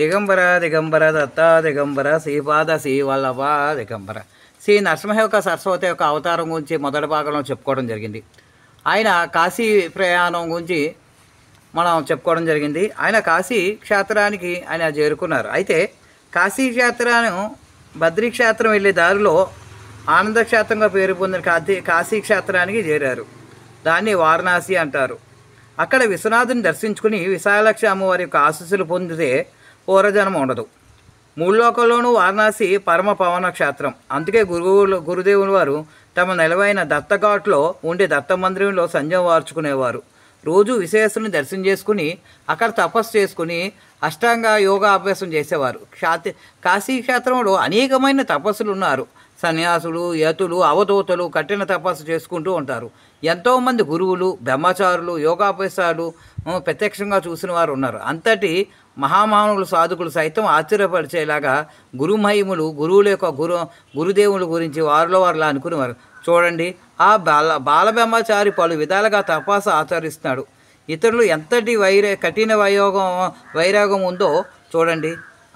దిగంబర దిగంబర దత్త దిగంబర శ్రీపాద శ్రీవల్లభ దిగంబర శ్రీ నరసింహ యొక్క సరస్వతి యొక్క అవతారం గురించి మొదటి భాగంలో చెప్పుకోవడం జరిగింది ఆయన కాశీ ప్రయాణం గురించి మనం చెప్పుకోవడం జరిగింది ఆయన కాశీ క్షేత్రానికి ఆయన చేరుకున్నారు అయితే కాశీ క్షేత్రాన్ని బద్రీ క్షేత్రం వెళ్ళే దారిలో ఆనంద క్షేత్రంగా పేరు పొందిన కాశీ కాశీ క్షేత్రానికి చేరారు దాన్ని వారణాసి అంటారు అక్కడ విశ్వనాథుని దర్శించుకుని విశాలక్ష అమ్మవారి యొక్క ఆశీస్సులు పొందితే ఓరజనం ఉండదు మూడు వారణాసి పరమ పవన క్షేత్రం అందుకే గురువులు గురుదేవులు వారు తమ నిలవైన దత్తఘాట్లో ఉండే దత్త మందిరంలో సంజయం వార్చుకునేవారు రోజు విశేషుని దర్శనం చేసుకుని అక్కడ తపస్సు చేసుకుని అష్టాంగ యోగా అభ్యాసం చేసేవారు కాశీ క్షేత్రంలో అనేకమైన తపస్సులు ఉన్నారు సన్యాసులు యతులు అవధూతలు కఠిన తపస్సు చేసుకుంటూ ఉంటారు ఎంతోమంది గురువులు బ్రహ్మచారులు యోగాభ్యాసాలు ప్రత్యక్షంగా చూసిన వారు ఉన్నారు అంతటి మహామానవులు సాధుకులు సైతం ఆశ్చర్యపరిచేలాగా గురుమహిములు గురువుల యొక్క గురు గురుదేవుల గురించి వారిలో వారిలా అనుకునేవారు చూడండి ఆ బాల బాలబ్రహ్మచారి పలు విధాలుగా తపాస ఆచరిస్తున్నాడు ఇతరులు ఎంతటి వైర కఠిన వయోగం వైరాగం ఉందో చూడండి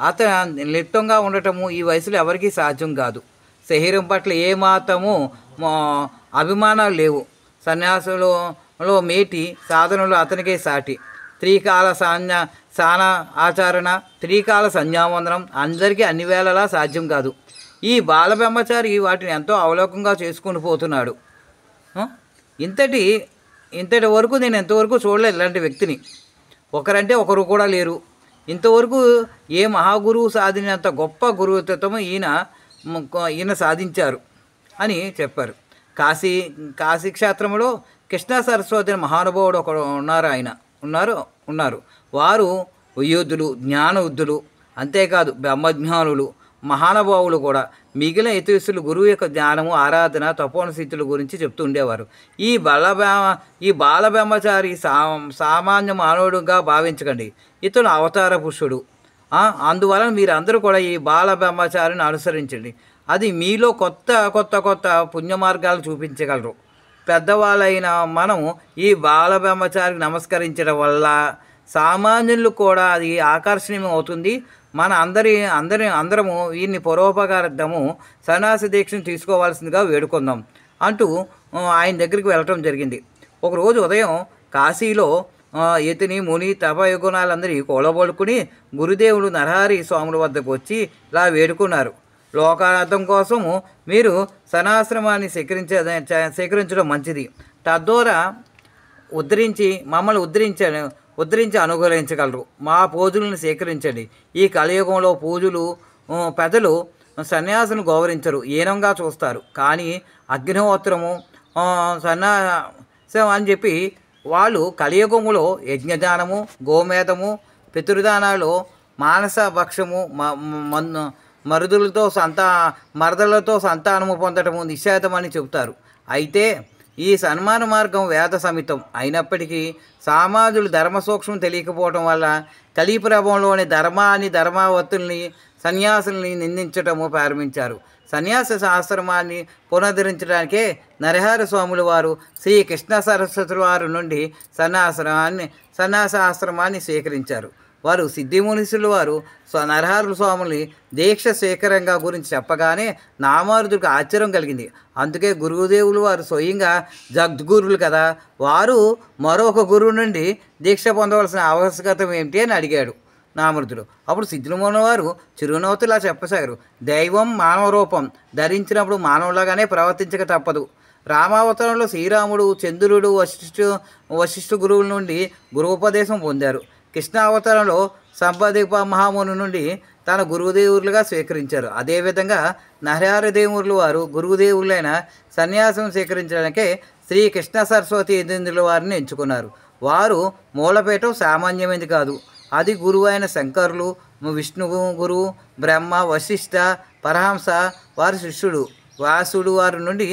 అతను లిప్తంగా ఉండటము ఈ వయసులో ఎవరికీ సాధ్యం కాదు శరీరం పట్ల ఏమాత్రము అభిమానాలు లేవు సన్యాసులో మేటి సాధనలు అతనికే సాటి త్రీకాల సాన్య సాన ఆచరణ త్రీకాల సంధ్యావందనం అందరికీ అన్ని వేళలా సాధ్యం కాదు ఈ బాల బ్రహ్మచారి వాటిని ఎంతో అవలోకంగా చేసుకుని పోతున్నాడు ఇంతటి ఇంతటి వరకు నేను ఎంతవరకు చూడలేదు ఇలాంటి వ్యక్తిని ఒకరంటే ఒకరు కూడా లేరు ఇంతవరకు ఏ మహాగురువు సాధించినంత గొప్ప గురుతత్వము ఈయన ఈయన సాధించారు అని చెప్పారు కాశీ కాశీక్షేత్రంలో కృష్ణ సరస్వతి మహానుభావుడు ఒకడు ఉన్నారు ఆయన ఉన్నారు ఉన్నారు వారు వయోధులు జ్ఞానవుద్ధులు అంతేకాదు బ్రహ్మజ్ఞానులు మహానుభావులు కూడా మిగిలిన ఇతరులు గురువు యొక్క జ్ఞానము ఆరాధన స్థితుల గురించి చెప్తూ ఉండేవారు ఈ బలబ్రహ్మ ఈ బాలబ్రహ్మచారి సా సామాన్య మానవుడుగా భావించకండి ఇతను అవతార పురుషుడు అందువలన మీరందరూ కూడా ఈ బాలబ్రహ్మచారిని అనుసరించండి అది మీలో కొత్త కొత్త కొత్త పుణ్య మార్గాలు చూపించగలరు పెద్దవాళ్ళైన మనం ఈ బాల బ్రహ్మచారికి నమస్కరించడం వల్ల సామాన్యులు కూడా అది ఆకర్షణీయం అవుతుంది మన అందరి అందరి అందరము వీరిని పరోపకార్థము సన్యాస దీక్షను తీసుకోవాల్సిందిగా వేడుకుందాం అంటూ ఆయన దగ్గరికి వెళ్ళటం జరిగింది ఒకరోజు ఉదయం కాశీలో ఇతని ముని తపయుగుణాలందరి కూలబడుకుని గురుదేవుడు నరహరి స్వాముల వద్దకు వచ్చి ఇలా వేడుకున్నారు లోకార్థం కోసము మీరు సనాశ్రమాన్ని సేకరించే సేకరించడం మంచిది తద్వారా ఉద్ధరించి మమ్మల్ని ఉద్ధరించ ఉద్ధరించి అనుగ్రహించగలరు మా పూజలను సేకరించండి ఈ కలియుగంలో పూజలు పెదలు సన్యాసులను గౌరవించరు ఈనంగా చూస్తారు కానీ అగ్నిహోత్రము సన్యాసం అని చెప్పి వాళ్ళు కలియుగములో యజ్ఞదానము గోమేధము పితృదానాలు మానస భక్షము మరుదులతో సంతా మరదలతో సంతానము పొందటము నిషేధమని చెబుతారు అయితే ఈ సన్మాన మార్గం వేద సమితం అయినప్పటికీ సామాజులు ధర్మ సూక్ష్మం తెలియకపోవడం వల్ల కలిప్రభంలోని ధర్మాన్ని ధర్మావత్తుల్ని సన్యాసుల్ని నిందించటము ప్రారంభించారు సన్యాస ఆశ్రమాన్ని పునరుద్ధరించడానికే నరహర స్వాములు వారు శ్రీకృష్ణ సరస్వతి వారి నుండి సన్నాశ్రమాన్ని సన్యాస ఆశ్రమాన్ని స్వీకరించారు వారు సిద్ధిమునిసులు వారు నరహరుల స్వాముని దీక్ష శేఖరంగా గురించి చెప్పగానే నామారుదుడికి ఆశ్చర్యం కలిగింది అందుకే గురుదేవులు వారు స్వయంగా జగద్గురువులు కదా వారు మరొక గురువు నుండి దీక్ష పొందవలసిన ఆవశ్యకత ఏమిటి అని అడిగాడు నామృతుడు అప్పుడు సిద్ధులమోహన్ వారు చిరునవ్వుతో చెప్పసాగారు దైవం మానవ రూపం ధరించినప్పుడు మానవులాగానే ప్రవర్తించక తప్పదు రామావతారంలో శ్రీరాముడు చంద్రుడు వశిష్ఠు వశిష్ఠ గురువుల నుండి గురువుపదేశం పొందారు కృష్ణావతారంలో సంపదీప మహామును నుండి తన గురువుదేవులుగా స్వీకరించారు అదేవిధంగా నరహరదేవులు వారు గురుదేవులైన సన్యాసం స్వీకరించడానికే శ్రీ కృష్ణ సరస్వతి ఇంద్రుల వారిని ఎంచుకున్నారు వారు మూలపీఠం సామాన్యమైనది కాదు అది గురువు అయిన శంకరులు విష్ణువు గురువు బ్రహ్మ వశిష్ఠ పరహంస వారి శిష్యుడు వాసుడు వారి నుండి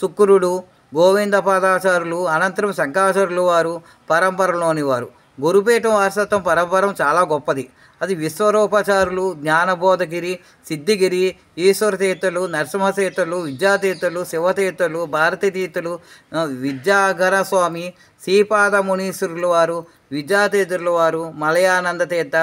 శుక్రుడు గోవింద పాదాచారులు అనంతరం శంకాచారులు వారు పరంపరలోని వారు గురుపీఠం వారసత్వం పరంపరం చాలా గొప్పది అది విశ్వరూపాచారులు జ్ఞానబోధగిరి సిద్ధిగిరి తీర్థలు నరసింహతీర్థలు విద్యాతీర్థలు శివతీర్థలు భారతీతీర్థులు విద్యాగర స్వామి శ్రీపాద మునీశ్వరుల వారు విద్యాతీర్థుల వారు మలయానంద తీర్థ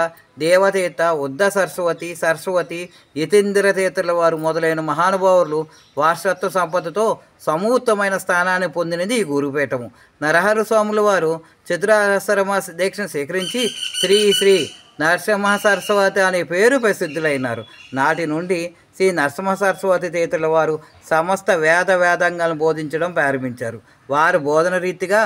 దేవతీర్థ ఉద్ద సరస్వతి సరస్వతి యతీంద్ర తీర్థుల వారు మొదలైన మహానుభావులు వారసత్వ సంపదతో సమూర్తమైన స్థానాన్ని పొందినది ఈ గురుపీఠము నరహర స్వాముల వారు చతురాశ్రమ దీక్షను స్వీకరించి శ్రీ శ్రీ నరసింహ సరస్వతి అనే పేరు ప్రసిద్ధులైనారు నాటి నుండి శ్రీ నరసింహ సరస్వతి తీతల వారు సమస్త వేద వేదాంగాలను బోధించడం ప్రారంభించారు వారు బోధన రీతిగా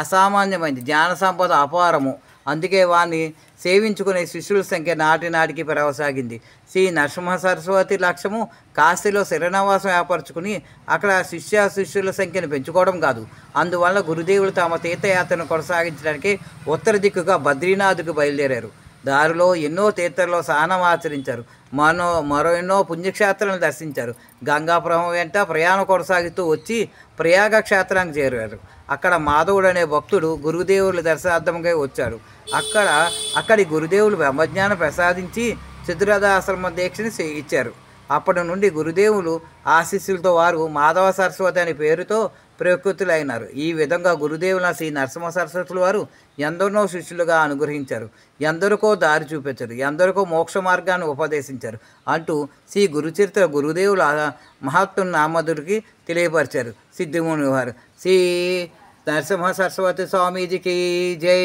అసామాన్యమైంది జ్ఞాన సంపద అపారము అందుకే వారిని సేవించుకునే శిష్యుల సంఖ్య నాటి నాటికి పెరవసాగింది శ్రీ నరసింహ సరస్వతి లక్ష్యము కాశీలో శరణవాసం ఏర్పరచుకుని అక్కడ శిష్య శిష్యుల సంఖ్యను పెంచుకోవడం కాదు అందువల్ల గురుదేవులు తమ తీర్థయాత్రను కొనసాగించడానికి ఉత్తర దిక్కుగా బద్రీనాథ్కు బయలుదేరారు దారిలో ఎన్నో తీర్థంలో స్నానం ఆచరించారు మనో మరో ఎన్నో పుణ్యక్షేత్రాలను దర్శించారు గంగాపురం వెంట ప్రయాణం కొనసాగుతూ వచ్చి ప్రయాగ క్షేత్రానికి చేరారు అక్కడ మాధవుడు అనే భక్తుడు గురుదేవుల దర్శనార్థంగా వచ్చాడు అక్కడ అక్కడి గురుదేవులు బ్రహ్మజ్ఞానం ప్రసాదించి చతురథాశ్రమ దీక్షని ఇచ్చారు అప్పటి నుండి గురుదేవులు ఆశీస్సులతో వారు మాధవ సరస్వతి అనే పేరుతో ప్రకృతులైనారు ఈ విధంగా గురుదేవుల శ్రీ నరసింహ సరస్వతులు వారు ఎందరినో శిష్యులుగా అనుగ్రహించారు ఎందరికో దారి చూపించారు ఎందరికో మోక్ష మార్గాన్ని ఉపదేశించారు అంటూ శ్రీ గురుచరిత్ర గురుదేవుల మహాత్ముని నామధుడికి తెలియపరిచారు సిద్ధిముని వారు శ్రీ నరసింహ సరస్వతి స్వామీజీకి జై